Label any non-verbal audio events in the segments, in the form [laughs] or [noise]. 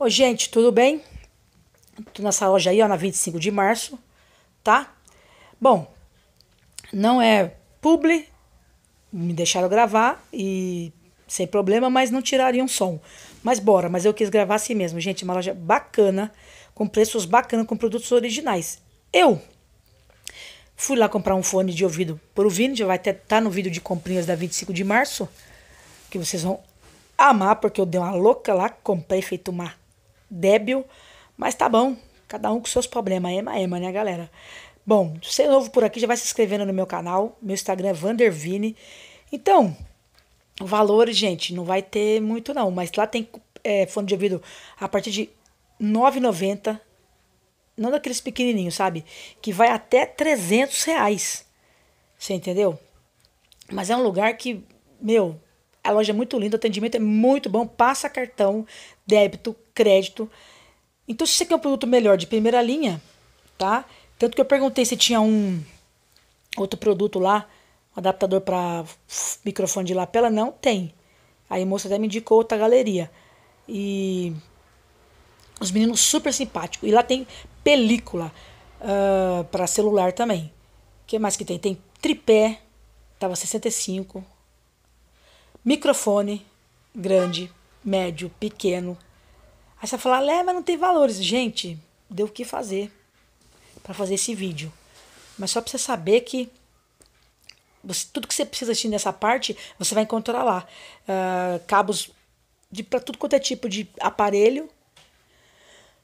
Oi gente, tudo bem? Tô nessa loja aí, ó, na 25 de março, tá? Bom, não é publi, me deixaram gravar e sem problema, mas não tirariam som. Mas bora, mas eu quis gravar assim mesmo, gente. Uma loja bacana, com preços bacanas, com produtos originais. Eu fui lá comprar um fone de ouvido Por o Vini, já vai estar tá no vídeo de comprinhas da 25 de março, que vocês vão amar, porque eu dei uma louca lá, comprei feito uma débil, mas tá bom. Cada um com seus problemas. Ema, é ema, né, galera? Bom, se você é novo por aqui, já vai se inscrevendo no meu canal. Meu Instagram é Vandervine. Então, valores, gente, não vai ter muito não. Mas lá tem é, fone de ouvido a partir de R$ 9,90. Não daqueles pequenininhos, sabe? Que vai até 300 reais. Você entendeu? Mas é um lugar que, meu, a loja é muito linda, o atendimento é muito bom. Passa cartão, débito, crédito. Então, se você quer um produto melhor de primeira linha, tá? Tanto que eu perguntei se tinha um outro produto lá, um adaptador para microfone de lapela, não tem. Aí a moça até me indicou outra galeria. E os meninos super simpáticos. E lá tem película uh, ah, para celular também. O que mais que tem? Tem tripé, tava 65. Microfone grande, médio, pequeno, Aí você fala, falar, é, mas não tem valores. Gente, deu o que fazer para fazer esse vídeo. Mas só pra você saber que você, tudo que você precisa assistir nessa parte, você vai encontrar lá. Uh, cabos de para tudo quanto é tipo de aparelho,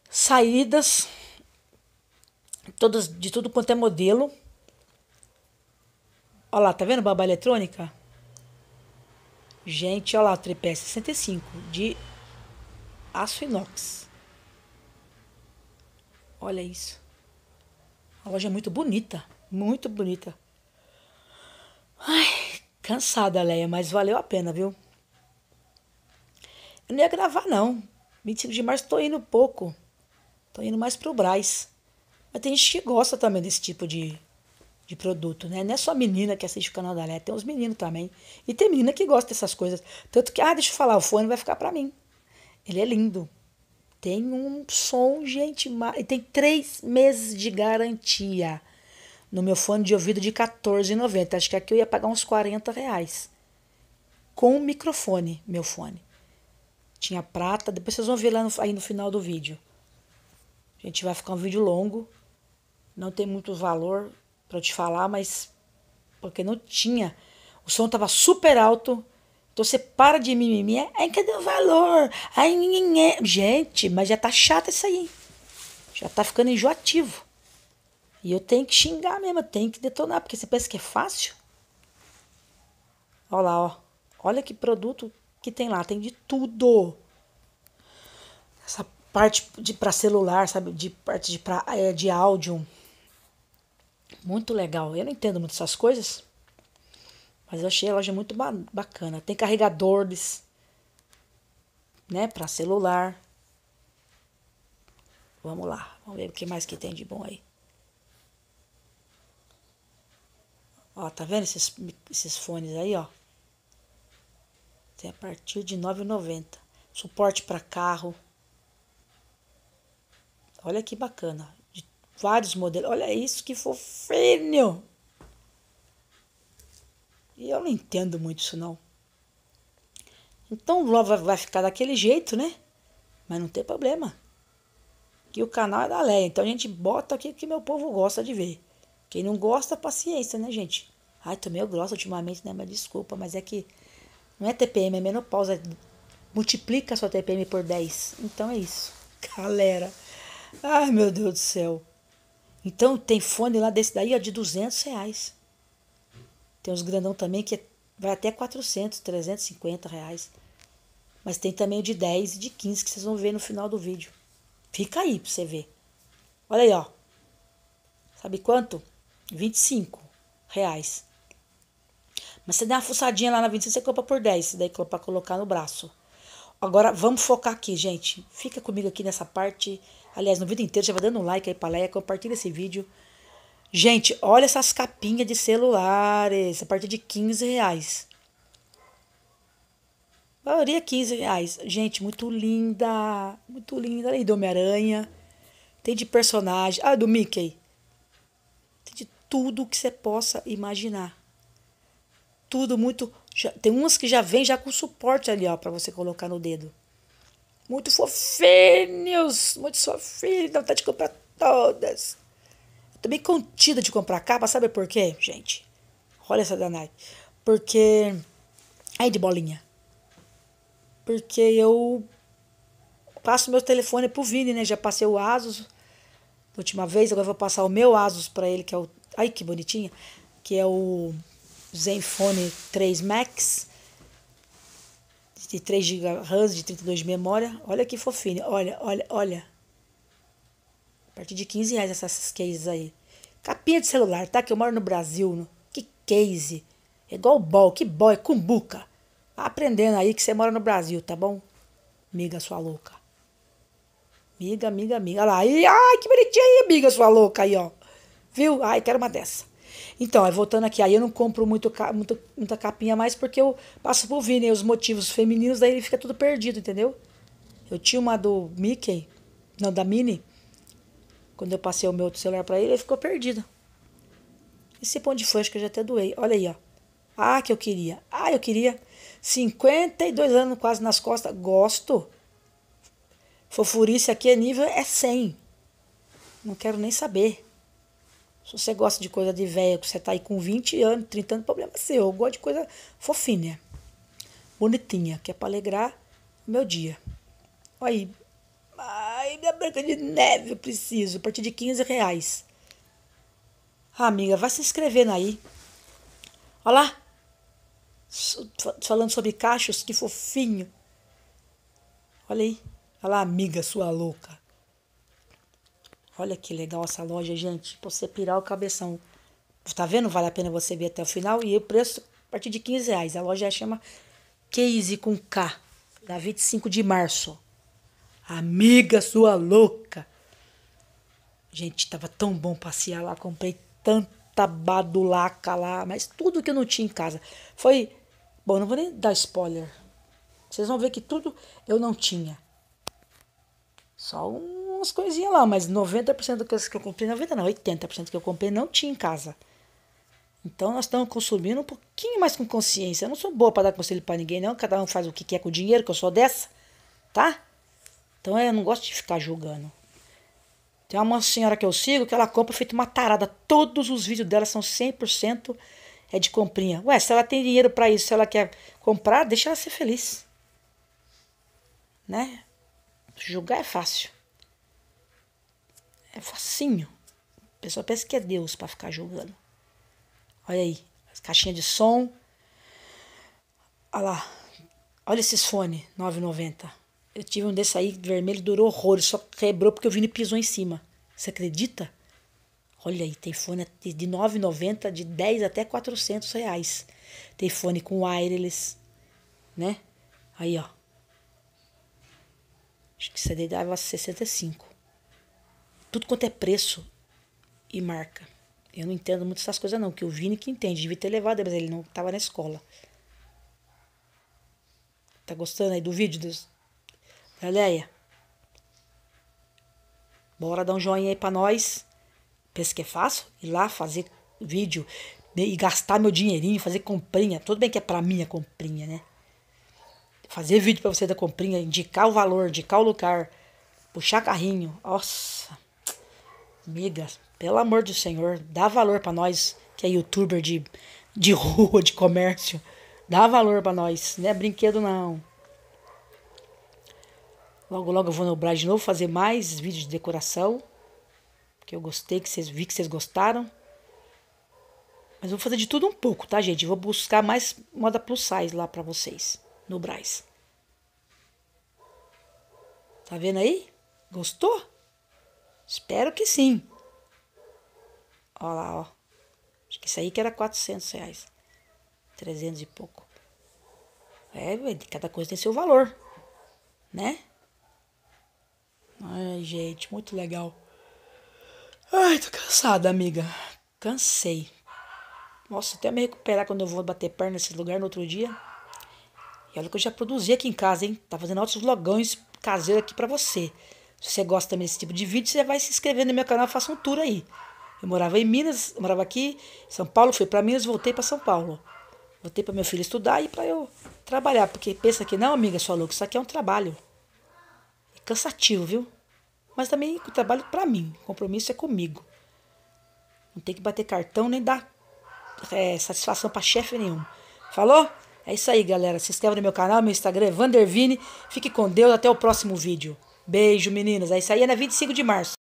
saídas, todas de tudo quanto é modelo. Olha lá, tá vendo babá eletrônica? Gente, olha lá, tripé 65 de aço inox. Olha isso. A loja é muito bonita, muito bonita. Ai, cansada, Leia, mas valeu a pena, viu? Eu não ia gravar, não. 25 de março tô indo pouco. Tô indo mais pro Braz. Mas tem gente que gosta também desse tipo de, de produto, né? Não é só menina que assiste o canal da Leia, tem uns meninos também. E tem menina que gosta dessas coisas. Tanto que, ah, deixa eu falar, o fone vai ficar para mim. Ele é lindo. Tem um som, gente, e tem três meses de garantia no meu fone de ouvido de R$14,90. Acho que aqui eu ia pagar uns 40 reais. Com o microfone, meu fone. Tinha prata, depois vocês vão ver lá no, aí no final do vídeo. A gente vai ficar um vídeo longo. Não tem muito valor para te falar, mas porque não tinha. O som tava super alto então você para de mimimi, é, ai, cadê o valor? Ai, ninguém gente, mas já tá chato isso aí. Já tá ficando enjoativo. E eu tenho que xingar mesmo, eu tenho que detonar, porque você pensa que é fácil? Olha lá, ó. Olha que produto que tem lá, tem de tudo. Essa parte de para celular, sabe, de parte de pra, é, de áudio. Muito legal. Eu não entendo muito essas coisas, mas eu achei a loja muito bacana. Tem carregadores, né, para celular. Vamos lá, vamos ver o que mais que tem de bom aí. Ó, tá vendo esses, esses fones aí, ó? Tem a partir de R$ 9,90. Suporte para carro. Olha que bacana. De vários modelos. Olha isso que fofinho! E eu não entendo muito isso, não. Então o Lava vai ficar daquele jeito, né? Mas não tem problema. Que o canal é da Leia. Então a gente bota aqui que meu povo gosta de ver. Quem não gosta, paciência, né, gente? Ai, tô meio grossa ultimamente, né? Mas desculpa, mas é que não é TPM, é menopausa. Multiplica a sua TPM por 10. Então é isso. [laughs] Galera. Ai, meu Deus do céu. Então tem fone lá desse daí, ó, de 200 reais. Tem uns grandão também que é, vai até 400, 350 reais. Mas tem também o de 10 e de 15 que vocês vão ver no final do vídeo. Fica aí pra você ver. Olha aí, ó. Sabe quanto? 25 reais. Mas você dá uma fuçadinha lá na 25, você compra por 10. Isso daí pra colocar no braço. Agora, vamos focar aqui, gente. Fica comigo aqui nessa parte. Aliás, no vídeo inteiro, já vai dando um like aí pra Leia, compartilha esse vídeo. Gente, olha essas capinhas de celulares, a partir de 15 reais. A maioria 15 é reais. Gente, muito linda. Muito linda. Além do Homem-Aranha. Tem de personagem. Ah, do Mickey. Tem de tudo que você possa imaginar. Tudo muito. Já, tem umas que já vem já com suporte ali, ó, pra você colocar no dedo. Muito fofinhos. Muito fofinhos. Dá vontade de comprar todas. Também contida de comprar capa, sabe por quê, gente? Olha essa da Nike. Porque. Aí de bolinha. Porque eu passo meu telefone pro Vini, né? Já passei o Asus da última vez, agora vou passar o meu Asus para ele, que é o. Ai, que bonitinha! Que é o Zenfone 3 Max de 3 GB RAM, de 32 de memória. Olha que fofinho. Olha, olha, olha. A partir de 15 reais essas cases aí. Capinha de celular, tá? Que eu moro no Brasil. No... Que case? É igual bol, que bol, é cumbuca. Tá aprendendo aí que você mora no Brasil, tá bom? Miga sua louca. Miga, miga, miga. Olha lá. e ai, que bonitinha aí, miga sua louca aí, ó. Viu? Ai, quero uma dessa. Então, é, voltando aqui, aí eu não compro muito, muito, muita capinha mais porque eu passo por vir, Os motivos femininos, daí ele fica tudo perdido, entendeu? Eu tinha uma do Mickey, não, da Minnie quando eu passei o meu outro celular para ele, ele ficou perdido. Esse pão de que eu já até doei. Olha aí, ó. Ah, que eu queria. Ah, eu queria. 52 anos quase nas costas. Gosto. Fofurice aqui é nível é 100. Não quero nem saber. Se você gosta de coisa de velho, que você tá aí com 20 anos, 30 anos, problema seu. Eu gosto de coisa fofinha, bonitinha, que é para alegrar o meu dia. Olha aí. Ah mãe, minha é branca de neve, eu preciso, a partir de 15 reais. Ah, amiga, vai se inscrevendo aí. Olha lá. Falando sobre cachos, que fofinho. Olha aí. Olha lá, amiga sua louca. Olha que legal essa loja, gente. Pra você pirar o cabeção. Tá vendo? Vale a pena você ver até o final. E o preço a partir de 15 reais. A loja chama Case com K. Da 25 de março. Amiga sua louca! Gente, tava tão bom passear lá, comprei tanta badulaca lá, mas tudo que eu não tinha em casa. Foi. Bom, não vou nem dar spoiler. Vocês vão ver que tudo eu não tinha. Só umas coisinhas lá, mas 90% das coisas que eu comprei, 90% não, 80% que eu comprei não tinha em casa. Então nós estamos consumindo um pouquinho mais com consciência. Eu não sou boa para dar conselho para ninguém, não. Cada um faz o que quer com o dinheiro, que eu sou dessa, tá? Então é, eu não gosto de ficar julgando. Tem uma senhora que eu sigo que ela compra feito uma tarada. Todos os vídeos dela são 100% é de comprinha. Ué, se ela tem dinheiro para isso, se ela quer comprar, deixa ela ser feliz. Né? Julgar é fácil. É facinho. A pessoa pensa que é Deus para ficar julgando. Olha aí, as caixinhas de som. Olha lá. Olha esses fones, 990. Eu tive um desse aí vermelho, durou horror só quebrou porque o Vini pisou em cima. Você acredita? Olha aí, tem fone de 9,90, de 10 até 400 reais. Tem fone com wireless, né? Aí, ó. Acho que aí dava 65. Tudo quanto é preço e marca. Eu não entendo muito essas coisas não, que o Vini que entende. Devia ter levado, mas ele não estava na escola. Tá gostando aí do vídeo dos, Galéia. bora dar um joinha aí pra nós. Pensa que é fácil? Ir lá fazer vídeo e gastar meu dinheirinho, fazer comprinha. Tudo bem que é pra mim a comprinha, né? Fazer vídeo pra você da comprinha, indicar o valor, indicar o lugar, puxar carrinho. Nossa, amiga, pelo amor do Senhor, dá valor pra nós que é youtuber de, de [laughs] rua, de comércio. Dá valor pra nós, não é brinquedo não. Logo, logo eu vou no Brás de novo fazer mais vídeos de decoração. Porque eu gostei, que vocês vi que vocês gostaram. Mas vou fazer de tudo um pouco, tá, gente? Vou buscar mais moda plus size lá pra vocês, no Brás. Tá vendo aí? Gostou? Espero que sim. Olha lá, ó. Acho que isso aí que era 400 reais. 300 e pouco. É, cada coisa tem seu valor, né? Ai, gente, muito legal. Ai, tô cansada, amiga. Cansei. Nossa, até me recuperar quando eu vou bater perna nesse lugar no outro dia. E olha que eu já produzi aqui em casa, hein? Tá fazendo outros vlogões caseiros aqui pra você. Se você gosta também desse tipo de vídeo, você vai se inscrever no meu canal, faça um tour aí. Eu morava em Minas, morava aqui, São Paulo, fui para Minas, voltei para São Paulo. Voltei para meu filho estudar e para eu trabalhar, porque pensa que não, amiga, sua louca, isso aqui é um trabalho. É cansativo, viu? Mas também o trabalho para mim, o compromisso é comigo. Não tem que bater cartão nem dar é, satisfação para chefe nenhum. Falou? É isso aí, galera. Se inscreve no meu canal, meu Instagram é Vandervine. Fique com Deus, até o próximo vídeo. Beijo, meninas. É isso aí, é na 25 de março.